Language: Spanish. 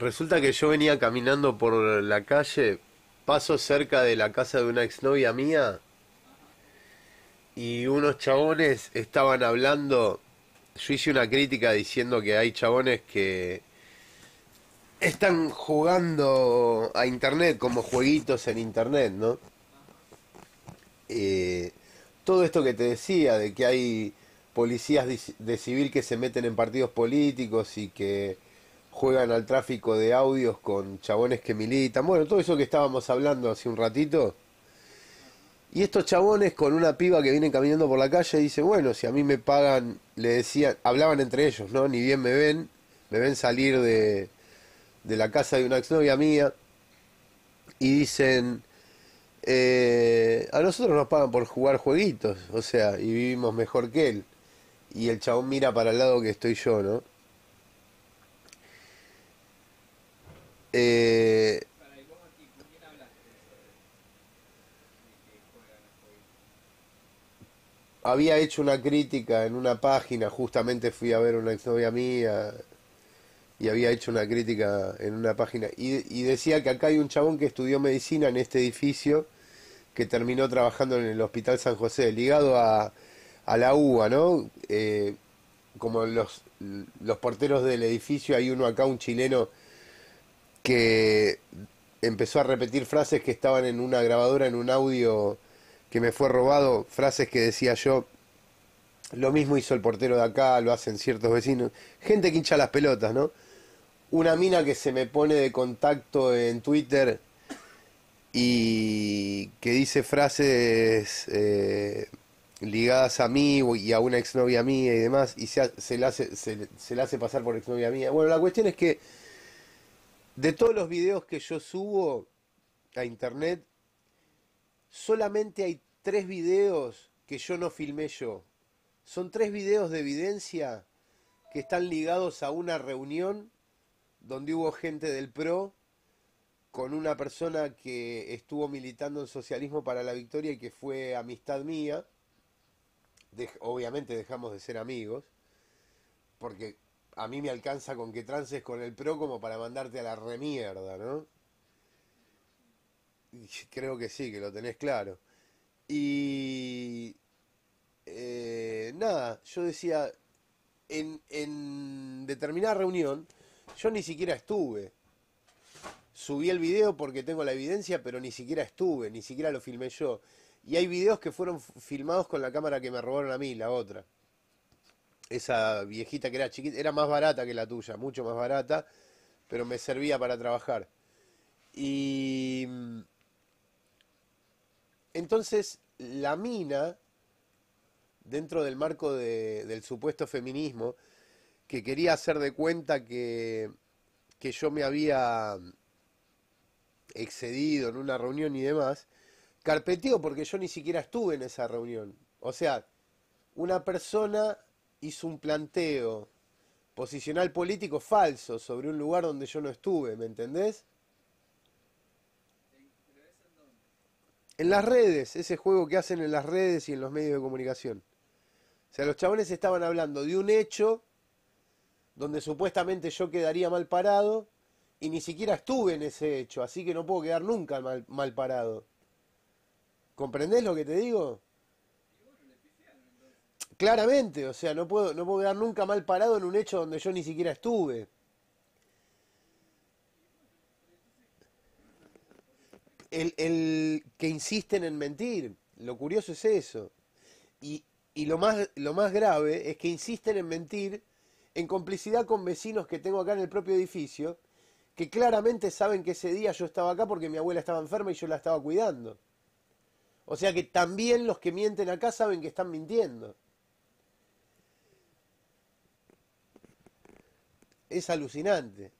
Resulta que yo venía caminando por la calle, paso cerca de la casa de una exnovia mía y unos chabones estaban hablando. Yo hice una crítica diciendo que hay chabones que están jugando a internet como jueguitos en internet, ¿no? Eh, todo esto que te decía de que hay policías de civil que se meten en partidos políticos y que juegan al tráfico de audios con chabones que militan, bueno, todo eso que estábamos hablando hace un ratito. Y estos chabones con una piba que vienen caminando por la calle y dicen bueno, si a mí me pagan, le decían, hablaban entre ellos, ¿no? Ni bien me ven, me ven salir de, de la casa de una exnovia mía y dicen, eh, a nosotros nos pagan por jugar jueguitos, o sea, y vivimos mejor que él. Y el chabón mira para el lado que estoy yo, ¿no? Eh, había hecho una crítica en una página, justamente fui a ver una exnovia mía y había hecho una crítica en una página y, decía que acá hay un chabón que estudió medicina en este edificio que terminó trabajando en el Hospital San José, ligado a, a la UBA, ¿no? Eh, como los, los porteros del edificio, hay uno acá, un chileno que empezó a repetir frases que estaban en una grabadora, en un audio que me fue robado, frases que decía yo, lo mismo hizo el portero de acá, lo hacen ciertos vecinos, gente que hincha las pelotas, ¿no? Una mina que se me pone de contacto en Twitter y que dice frases eh, ligadas a mí y a una exnovia mía y demás, y se, hace, se la hace pasar por exnovia mía. Bueno, la cuestión es que de todos los videos que yo subo a internet, solamente hay tres videos que yo no filmé yo. Son tres videos de evidencia que están ligados a una reunión donde hubo gente del PRO con una persona que estuvo militando en socialismo para la victoria y que fue amistad mía. obviamente dejamos de ser amigos, porque a mí me alcanza con que trances con el pro como para mandarte a la remierda, ¿no? creo que sí, que lo tenés claro. Y eh, nada, yo decía, en, en determinada reunión, yo ni siquiera estuve. Subí el video porque tengo la evidencia, pero ni siquiera estuve, ni siquiera lo filmé yo. Y hay videos que fueron filmados con la cámara que me robaron a mí, la otra esa viejita que era chiquita, era más barata que la tuya, mucho más barata, pero me servía para trabajar. Y mm, entonces la mina, dentro del marco del supuesto feminismo, que quería hacer de cuenta que, que yo me había excedido en una reunión y demás, Carpeteó porque yo ni siquiera estuve en esa reunión. O sea, una persona hizo un planteo posicional político falso sobre un lugar donde yo no estuve, ¿me entendés? En las redes, ese juego que hacen en las redes y en los medios de comunicación. O sea, los chabones estaban hablando de un hecho donde supuestamente yo quedaría mal parado y ni siquiera estuve en ese hecho, así que no puedo quedar nunca mal, mal parado. ¿Comprendés lo que te digo? Claramente, o sea, no puedo, no puedo quedar nunca mal parado en un hecho donde yo ni siquiera estuve. El, que insisten en mentir, lo curioso es eso. Y, y lo, más, lo más grave es que insisten en mentir en complicidad con vecinos que tengo acá en el propio edificio, que claramente saben que ese día yo estaba acá porque mi abuela estaba enferma y yo la estaba cuidando. O sea que también los que mienten acá saben que están mintiendo. es alucinante.